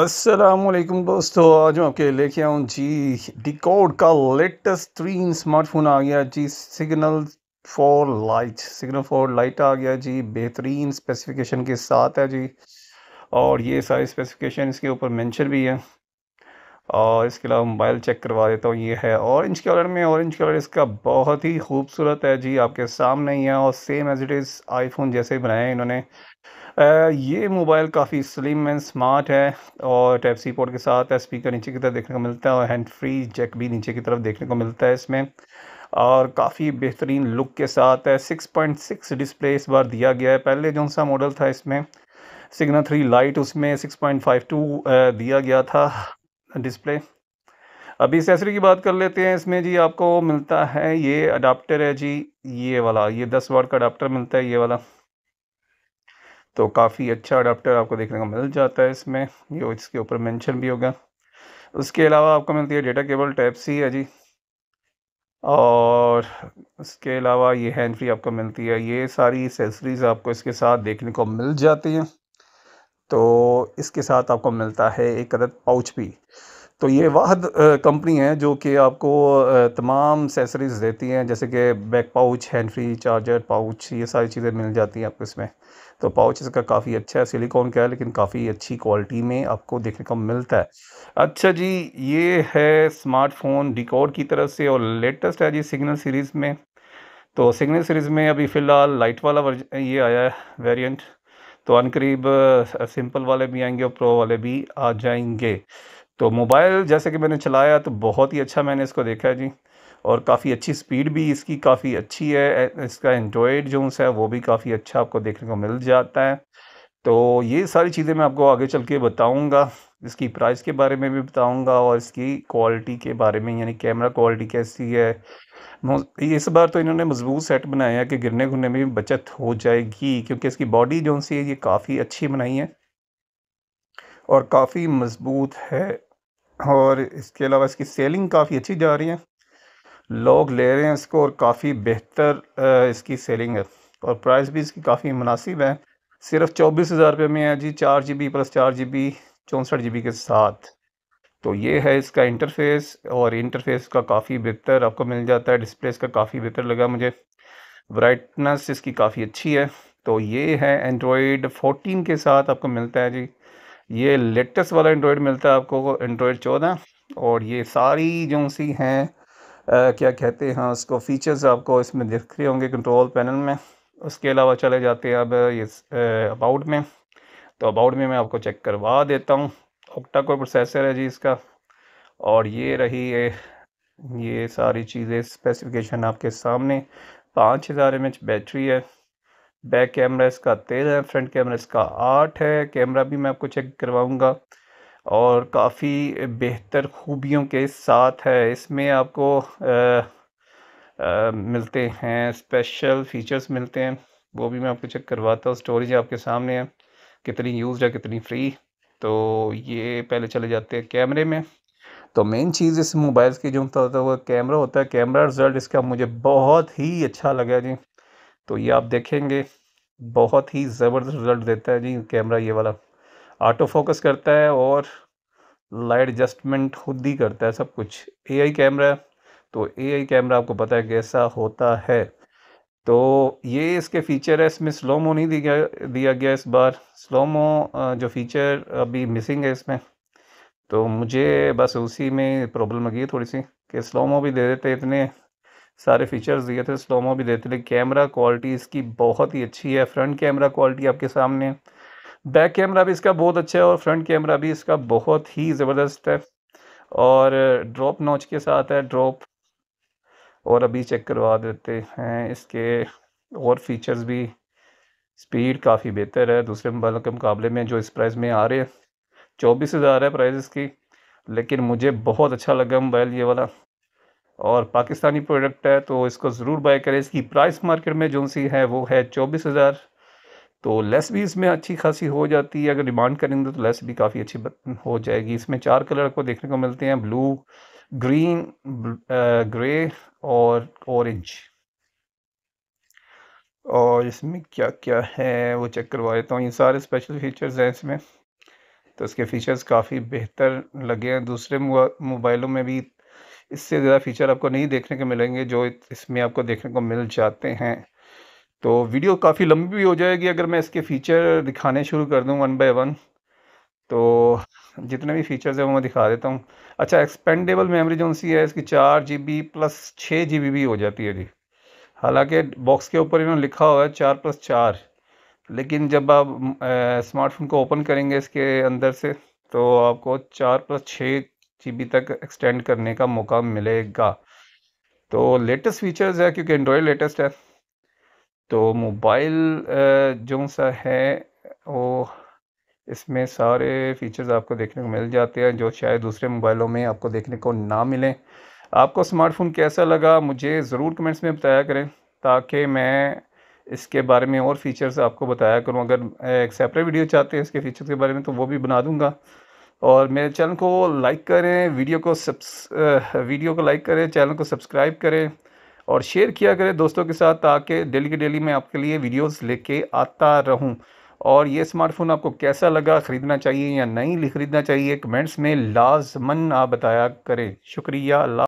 असलम दोस्तों आज मैं आपके लेके आऊँ जी डिकोड का लेटेस्ट स्क्रीन स्मार्टफोन आ गया जी signal for light signal for light आ गया जी बेहतरीन स्पेसिफिकेशन के साथ है जी और ये सारी स्पेसिफिकेशन इसके ऊपर मेंशन भी है और इसके अलावा मोबाइल चेक करवा देता हूँ ये है ऑरेंज कलर में ऑरेंज कलर इसका बहुत ही खूबसूरत है जी आपके सामने ही है और same as it is iPhone जैसे ही बनाया इन्होंने ये मोबाइल काफ़ी स्लिम एंड स्मार्ट है और टैप सी पोर्ट के साथ स्पीकर नीचे की तरफ देखने को मिलता है और हैंड फ्री जैक भी नीचे की तरफ देखने को मिलता है इसमें और काफ़ी बेहतरीन लुक के साथ है 6.6 डिस्प्ले इस बार दिया गया है पहले जो सा मॉडल था इसमें सिग्ना थ्री लाइट उसमें 6.52 दिया गया था डिस्प्ले अभी एसेसरी की बात कर लेते हैं इसमें जी आपको मिलता है ये अडाप्टर है जी ये वाला ये दस वाट का अडाप्टर मिलता है ये वाला तो काफ़ी अच्छा अडाप्टर आपको देखने को मिल जाता है इसमें ये इसके ऊपर मेंशन भी होगा उसके अलावा आपको मिलती है डेटा केबल टाइप सी है जी और उसके अलावा ये हैंड फ्री आपको मिलती है ये सारी एसेसरीज़ आपको इसके साथ देखने को मिल जाती हैं तो इसके साथ आपको मिलता है एक अदद पाउच भी तो ये वाहद कंपनी है जो कि आपको तमाम सेसरीज़ देती हैं जैसे कि back pouch hand free charger pouch ये सारी चीज़ें मिल जाती हैं आपको इसमें तो पाउच इसका काफ़ी अच्छा है सिलिकॉन का है लेकिन काफ़ी अच्छी क्वालिटी में आपको देखने को मिलता है अच्छा जी ये है स्मार्टफोन डिकोड की तरफ से और लेटेस्ट है जी सिग्नल सीरीज़ में तो सिग्नल सीरीज़ में अभी फ़िलहाल लाइट वाला ये आया है वेरियंट तो अनकरीब सिंपल वाले भी आएंगे और प्रो वाले भी आ जाएंगे तो मोबाइल जैसे कि मैंने चलाया तो बहुत ही अच्छा मैंने इसको देखा है जी और काफ़ी अच्छी स्पीड भी इसकी काफ़ी अच्छी है इसका एंड्रॉयड जो है वो भी काफ़ी अच्छा आपको देखने को मिल जाता है तो ये सारी चीज़ें मैं आपको आगे चल के बताऊँगा इसकी प्राइस के बारे में भी बताऊँगा और इसकी क्वालिटी के बारे में यानी कैमरा क्वालिटी कैसी है इस बार तो इन्होंने मजबूत सेट बनाया है कि गिरने घुरने में भी बचत हो जाएगी क्योंकि इसकी बॉडी जो सी है ये काफ़ी अच्छी बनाई है और काफ़ी मजबूत है और इसके अलावा इसकी सेलिंग काफ़ी अच्छी जा रही है लोग ले रहे हैं इसको और काफ़ी बेहतर इसकी सेलिंग है और प्राइस भी इसकी काफ़ी मुनासिब है सिर्फ चौबीस हज़ार रुपये में है जी चार जी बी प्लस चार जी बी चौंसठ जी बी के साथ तो ये है इसका इंटरफेस और इंटरफेस का काफ़ी बेहतर आपको मिल जाता है डिस्प्ले इसका काफ़ी बेहतर लगा मुझे ब्राइटनेस इसकी काफ़ी अच्छी है तो ये है एंड्रॉयड 14 के साथ आपको मिलता है जी ये लेटेस्ट वाला एंड्रॉयड मिलता है आपको एंड्रॉयड चौदह और ये सारी जो सी हैं क्या कहते हैं उसको फीचर्स आपको इसमें दिख रहे होंगे कंट्रोल पैनल में उसके अलावा चले जाते हैं अब ये अबाउट में तो अबाउट में मैं आपको चेक करवा देता हूँ ओक्टा कोई प्रोसेसर है जी इसका और ये रही है ये सारी चीज़ें स्पेसिफिकेशन आपके सामने पाँच हज़ार एम बैटरी है बैक कैमरा इसका तेरह है फ्रंट कैमरा इसका आठ है कैमरा भी मैं आपको चेक करवाऊँगा और काफ़ी बेहतर खूबियों के साथ है इसमें आपको आ, आ, मिलते हैं स्पेशल फीचर्स मिलते हैं वो भी मैं आपको चेक करवाता हूँ स्टोरेज आपके सामने है कितनी यूज है कितनी फ्री तो ये पहले चले जाते हैं कैमरे में तो मेन चीज़ इस मोबाइल की जो होता है वो कैमरा होता है कैमरा रिजल्ट इसका मुझे बहुत ही अच्छा लगा जी तो ये आप देखेंगे बहुत ही ज़बरदस्त रिज़ल्ट देता है जी कैमरा ये वाला ऑटो फोकस करता है और लाइट एडजस्टमेंट खुद ही करता है सब कुछ एआई कैमरा है तो ए आई कैमरा आपको पता है कैसा होता है तो ये इसके फीचर है इसमें स्लोमो नहीं दिया दिया गया इस बार स्लोमो जो फीचर अभी मिसिंग है इसमें तो मुझे बस उसी में प्रॉब्लम लगी है थोड़ी सी कि स्लोमो भी दे देते इतने सारे फीचर्स दिए थे स्लोमो भी देते लेकिन कैमरा क्वालिटी इसकी बहुत ही अच्छी है फ्रंट कैमरा क्वालिटी आपके सामने है बैक कैमरा भी इसका बहुत अच्छा है और फ्रंट कैमरा भी इसका बहुत ही ज़बरदस्त है और ड्रॉप नॉच के साथ है ड्रॉप और अभी चेक करवा देते हैं इसके और फीचर्स भी स्पीड काफ़ी बेहतर है दूसरे मोबाइल के मुकाबले में जो इस प्राइस में आ रहे हैं चौबीस हज़ार है प्राइस इसकी लेकिन मुझे बहुत अच्छा लगा मोबाइल ये वाला और पाकिस्तानी प्रोडक्ट है तो इसको ज़रूर बाय करें इसकी प्राइस मार्केट में जो सी है वो है चौबीस हज़ार तो लेस भी इसमें अच्छी खासी हो जाती है अगर डिमांड करेंगे तो लेस भी काफ़ी अच्छी हो जाएगी इसमें चार कलर को देखने को मिलते हैं ब्लू ग्रीन ग्रे और ऑरेंज और इसमें क्या क्या है वो चेक करवा लेता हूँ ये सारे स्पेशल फीचर्स हैं इसमें तो इसके फीचर्स काफ़ी बेहतर लगे हैं दूसरे मोबाइलों में भी इससे ज़्यादा फीचर आपको नहीं देखने को मिलेंगे जो इसमें आपको देखने को मिल जाते हैं तो वीडियो काफ़ी लंबी भी हो जाएगी अगर मैं इसके फीचर दिखाने शुरू कर दूँ वन बाय वन तो जितने भी फीचर्स हैं वो मैं दिखा देता हूँ अच्छा एक्सपेंडेबल मेमोरी जो सी है इसकी चार जी बी प्लस छः जी बी भी हो जाती है जी हालांकि बॉक्स के ऊपर इन्होंने लिखा हुआ है चार प्लस चार लेकिन जब आप स्मार्टफोन को ओपन करेंगे इसके अंदर से तो आपको चार प्लस छः जी तक एक्सटेंड करने का मौका मिलेगा तो लेटेस्ट फीचर्स है क्योंकि एंड्रॉयड लेटेस्ट है तो मोबाइल जो सा है वो इसमें सारे फीचर्स आपको देखने को मिल जाते हैं जो शायद दूसरे मोबाइलों में आपको देखने को ना मिलें आपको स्मार्टफ़ोन कैसा लगा मुझे ज़रूर कमेंट्स में बताया करें ताकि मैं इसके बारे में और फीचर्स आपको बताया करूँ अगर एक सेपरेट वीडियो चाहते हैं इसके फीचर्स के बारे में तो वो भी बना दूँगा और मेरे चैनल को लाइक करें वीडियो को सब्स वीडियो को लाइक करें चैनल को सब्सक्राइब करें और शेयर किया करें दोस्तों के साथ ताकि डेली के डेली मैं आपके लिए वीडियोस लेके आता रहूं और ये स्मार्टफ़ोन आपको कैसा लगा ख़रीदना चाहिए या नहीं खरीदना चाहिए कमेंट्स में लाजमन आप बताया करें शुक्रिया अल्लाह